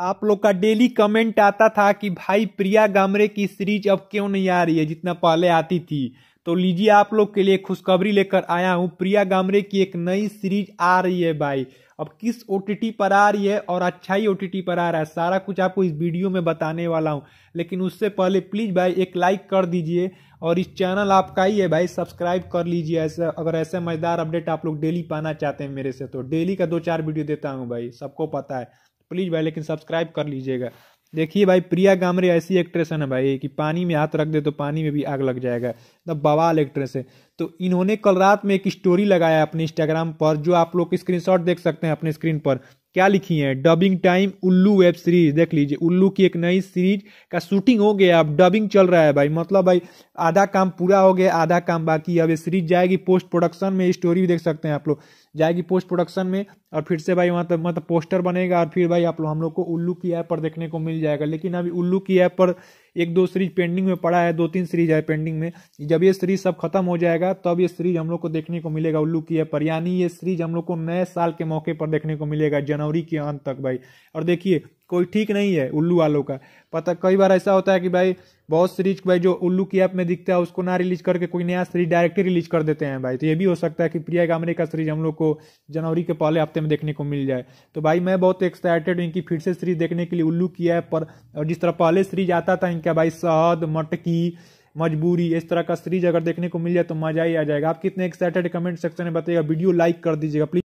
आप लोग का डेली कमेंट आता था कि भाई प्रिया गामरे की सीरीज अब क्यों नहीं आ रही है जितना पहले आती थी तो लीजिए आप लोग के लिए खुशखबरी लेकर आया हूँ प्रिया गामरे की एक नई सीरीज आ रही है भाई अब किस ओ पर आ रही है और अच्छा ही ओ पर आ रहा है सारा कुछ आपको इस वीडियो में बताने वाला हूँ लेकिन उससे पहले प्लीज़ भाई एक लाइक कर दीजिए और इस चैनल आपका ही है भाई सब्सक्राइब कर लीजिए ऐसा अगर ऐसे मज़ेदार अपडेट आप लोग डेली पाना चाहते हैं मेरे से तो डेली का दो चार वीडियो देता हूँ भाई सबको पता है प्लीज़ भाई लेकिन सब्सक्राइब कर लीजिएगा देखिए भाई प्रिया गामरे ऐसी एक्ट्रेस है ना भाई कि पानी में हाथ रख दे तो पानी में भी आग लग जाएगा द बवाल एक्ट्रेस है तो इन्होंने कल रात में एक स्टोरी लगाया अपने इंस्टाग्राम पर जो आप लोग स्क्रीनशॉट देख सकते हैं अपने स्क्रीन पर क्या लिखी है dubbing time Ullu web series देख लीजिए उल्लू की एक नई सीरीज का शूटिंग हो गया अब डबिंग चल रहा है भाई मतलब भाई आधा काम पूरा हो गया आधा काम बाकी अब ये सीरीज जाएगी पोस्ट प्रोडक्शन में स्टोरी भी देख सकते हैं आप लोग जाएगी पोस्ट प्रोडक्शन में और फिर से भाई वहाँ तक मतलब पोस्टर बनेगा और फिर भाई आप लोग हम लोग को उल्लू की ऐप पर देखने को मिल जाएगा लेकिन अभी उल्लू की ऐप पर एक दो सीरीज पेंडिंग में पड़ा है दो तीन सीरीज है पेंडिंग में जब ये सीरीज सब खत्म हो जाएगा तब ये सीरीज हम लोग को देखने को मिलेगा उल्लू की है पर यानी ये सीरीज हम लोग को नए साल के मौके पर देखने को मिलेगा जनवरी के अंत तक भाई और देखिए कोई ठीक नहीं है उल्लू वालों का पता कई बार ऐसा होता है कि भाई बहुत सीरीज भाई जो उल्लू की ऐप में दिखता है उसको ना रिलीज करके कोई नया सीरीज डायरेक्ट रिलीज कर देते हैं भाई तो ये भी हो सकता है कि प्रिया गामरे का सीरीज हम लोग को जनवरी के पहले हफ्ते में देखने को मिल जाए तो भाई मैं बहुत एक्साइटेड हूँ इनकी फिर से सीरीज देखने के लिए उल्लू की ऐप पर और जिस तरह पहले सीरीज आता था इनका भाई शहद मटकी मजबूरी इस तरह का सीरीज अगर देखने को मिल जाए तो मजा ही आ जाएगा आप कितने एक्साइटेड कमेंट सेक्शन में बताइएगा वीडियो लाइक कर दीजिएगा प्लीज